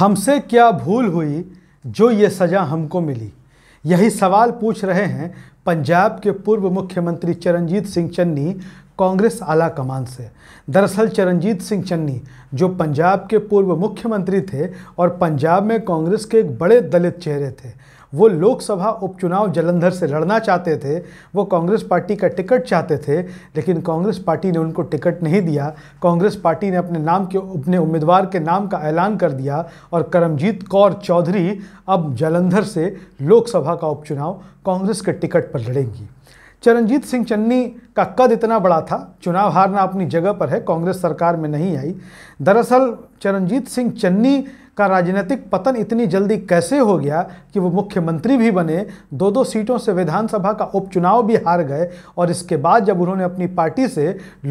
हमसे क्या भूल हुई जो ये सज़ा हमको मिली यही सवाल पूछ रहे हैं पंजाब के पूर्व मुख्यमंत्री चरणजीत सिंह चन्नी कांग्रेस आला कमान से दरअसल चरणजीत सिंह चन्नी जो पंजाब के पूर्व मुख्यमंत्री थे और पंजाब में कांग्रेस के एक बड़े दलित चेहरे थे वो लोकसभा उपचुनाव जलंधर से लड़ना चाहते थे वो कांग्रेस पार्टी का टिकट चाहते थे लेकिन कांग्रेस पार्टी ने उनको टिकट नहीं दिया कांग्रेस पार्टी ने अपने नाम के अपने उम्मीदवार के नाम का ऐलान कर दिया और करमजीत कौर चौधरी अब जलंधर से लोकसभा का उपचुनाव कांग्रेस के टिकट पर लड़ेंगी चरणजीत सिंह चन्नी का कद इतना बड़ा था चुनाव हारना अपनी जगह पर है कांग्रेस सरकार में नहीं आई दरअसल चरणजीत सिंह चन्नी का राजनीतिक पतन इतनी जल्दी कैसे हो गया कि वो मुख्यमंत्री भी बने दो दो सीटों से विधानसभा का उपचुनाव भी हार गए और इसके बाद जब उन्होंने अपनी पार्टी से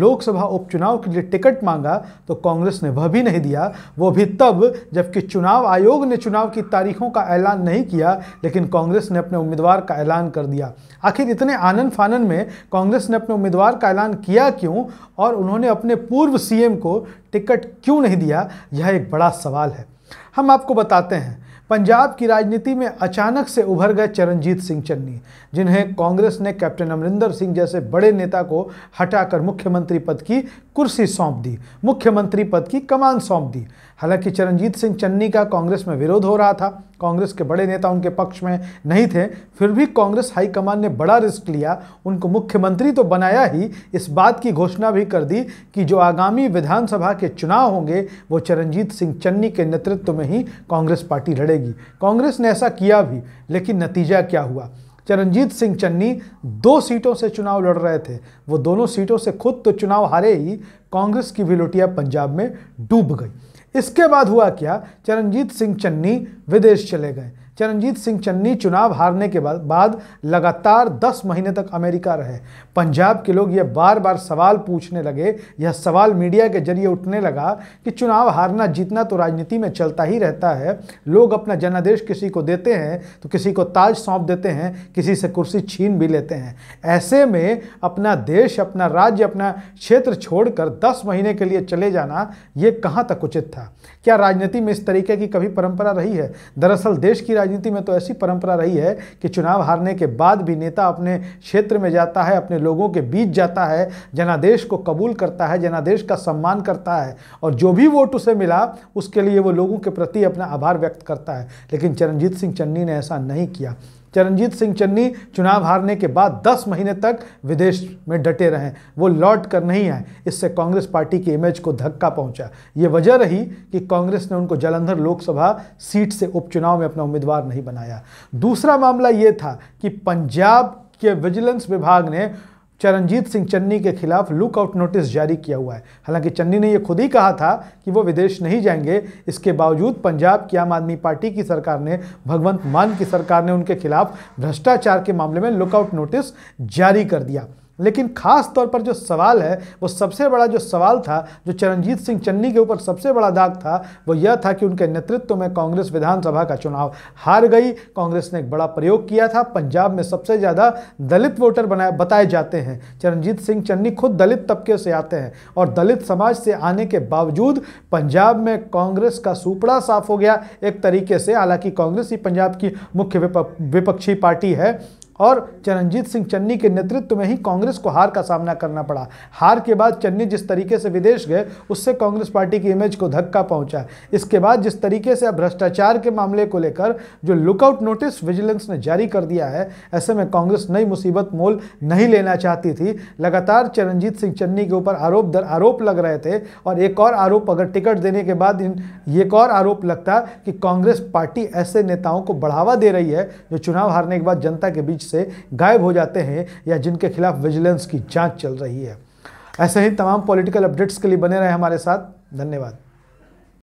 लोकसभा उपचुनाव के लिए टिकट मांगा तो कांग्रेस ने वह भी नहीं दिया वो भी तब जबकि चुनाव आयोग ने चुनाव की तारीखों का ऐलान नहीं किया लेकिन कांग्रेस ने अपने उम्मीदवार का ऐलान कर दिया आखिर इतने आनंद फानन में कांग्रेस ने अपने उम्मीदवार का ऐलान किया क्यों और उन्होंने अपने पूर्व सीएम को टिकट क्यों नहीं दिया यह एक बड़ा सवाल है हम आपको बताते हैं पंजाब की राजनीति में अचानक से उभर गए चरणजीत सिंह चन्नी जिन्हें कांग्रेस ने कैप्टन अमरिंदर सिंह जैसे बड़े नेता को हटाकर मुख्यमंत्री पद की कुर्सी सौंप दी मुख्यमंत्री पद की कमान सौंप दी हालांकि चरणजीत सिंह चन्नी का कांग्रेस में विरोध हो रहा था कांग्रेस के बड़े नेता उनके पक्ष में नहीं थे फिर भी कांग्रेस हाईकमान ने बड़ा रिस्क लिया उनको मुख्यमंत्री तो बनाया ही इस बात की घोषणा भी कर दी कि जो आगामी विधानसभा के चुनाव होंगे वो चरणजीत सिंह चन्नी के नेतृत्व में ही कांग्रेस पार्टी लड़ेगी कांग्रेस ने ऐसा किया भी लेकिन नतीजा क्या हुआ चरणजीत सिंह चन्नी दो सीटों से चुनाव लड़ रहे थे वो दोनों सीटों से खुद तो चुनाव हारे ही कांग्रेस की भी लुटिया पंजाब में डूब गई इसके बाद हुआ क्या चरणजीत सिंह चन्नी विदेश चले गए चरणजीत सिंह चन्नी चुनाव हारने के बाद बाद लगातार 10 महीने तक अमेरिका रहे पंजाब के लोग यह बार बार सवाल पूछने लगे यह सवाल मीडिया के जरिए उठने लगा कि चुनाव हारना जीतना तो राजनीति में चलता ही रहता है लोग अपना जनादेश किसी को देते हैं तो किसी को ताज सौंप देते हैं किसी से कुर्सी छीन भी लेते हैं ऐसे में अपना देश अपना राज्य अपना क्षेत्र छोड़कर दस महीने के लिए चले जाना ये कहाँ तक उचित था क्या राजनीति में इस तरीके की कभी परंपरा रही है दरअसल देश की राजनीति में तो ऐसी परंपरा रही है कि चुनाव हारने के बाद भी नेता अपने क्षेत्र में जाता है अपने लोगों के बीच जाता है जनादेश को कबूल करता है जनादेश का सम्मान करता है और जो भी वोट उसे मिला उसके लिए वो लोगों के प्रति अपना आभार व्यक्त करता है लेकिन चरणजीत सिंह चन्नी ने ऐसा नहीं किया चरणजीत सिंह चन्नी चुनाव हारने के बाद 10 महीने तक विदेश में डटे रहें वो लौट कर नहीं आए इससे कांग्रेस पार्टी की इमेज को धक्का पहुंचा ये वजह रही कि कांग्रेस ने उनको जलंधर लोकसभा सीट से उपचुनाव में अपना उम्मीदवार नहीं बनाया दूसरा मामला ये था कि पंजाब के विजिलेंस विभाग ने चरणजीत सिंह चन्नी के खिलाफ लुकआउट नोटिस जारी किया हुआ है हालांकि चन्नी ने यह खुद ही कहा था कि वो विदेश नहीं जाएंगे इसके बावजूद पंजाब की आम आदमी पार्टी की सरकार ने भगवंत मान की सरकार ने उनके खिलाफ भ्रष्टाचार के मामले में लुकआउट नोटिस जारी कर दिया लेकिन खास तौर पर जो सवाल है वो सबसे बड़ा जो सवाल था जो चरणजीत सिंह चन्नी के ऊपर सबसे बड़ा दाग था वो यह था कि उनके नेतृत्व में कांग्रेस विधानसभा का चुनाव हार गई कांग्रेस ने एक बड़ा प्रयोग किया था पंजाब में सबसे ज़्यादा दलित वोटर बनाए बताए जाते हैं चरणजीत सिंह चन्नी खुद दलित तबके से आते हैं और दलित समाज से आने के बावजूद पंजाब में कांग्रेस का सुपड़ा साफ हो गया एक तरीके से हालांकि कांग्रेस ही पंजाब की मुख्य विपक्षी पार्टी है और चरणजीत सिंह चन्नी के नेतृत्व में ही कांग्रेस को हार का सामना करना पड़ा हार के बाद चन्नी जिस तरीके से विदेश गए उससे कांग्रेस पार्टी की इमेज को धक्का पहुंचा इसके बाद जिस तरीके से अब भ्रष्टाचार के मामले को लेकर जो लुकआउट नोटिस विजिलेंस ने जारी कर दिया है ऐसे में कांग्रेस नई मुसीबत मोल नहीं लेना चाहती थी लगातार चरणजीत सिंह चन्नी के ऊपर आरोप दर आरोप लग रहे थे और एक और आरोप अगर टिकट देने के बाद इन एक और आरोप लगता कि कांग्रेस पार्टी ऐसे नेताओं को बढ़ावा दे रही है जो चुनाव हारने के बाद जनता के बीच से गायब हो जाते हैं या जिनके खिलाफ विजिलेंस की जांच चल रही है ऐसे ही तमाम पॉलिटिकल अपडेट्स के लिए बने रहे हमारे साथ धन्यवाद